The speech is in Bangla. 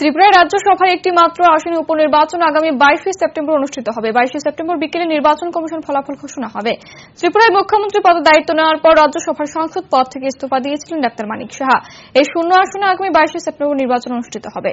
ত্রিপুরায় রাজ্যসভায় একটি মাত্র আসনে উপনির্বাচন আগামী বাইশে সেপ্টেম্বর অনুষ্ঠিত হবে বাইশে সেপ্টেম্বর বিকেলে নির্বাচন কমিশন ফলাফল ঘোষণা হবে ত্রিপুরায় মুখ্যমন্ত্রী পদে দায়িত্ব নেওয়ার পর রাজ্যসভার সংসদ পদ থেকে ইস্তফা দিয়েছিলেন ডাক্তার মানিক সাহা এই শূন্য আসনে আগামী বাইশে সেপ্টেম্বর নির্বাচন অনুষ্ঠিত হবে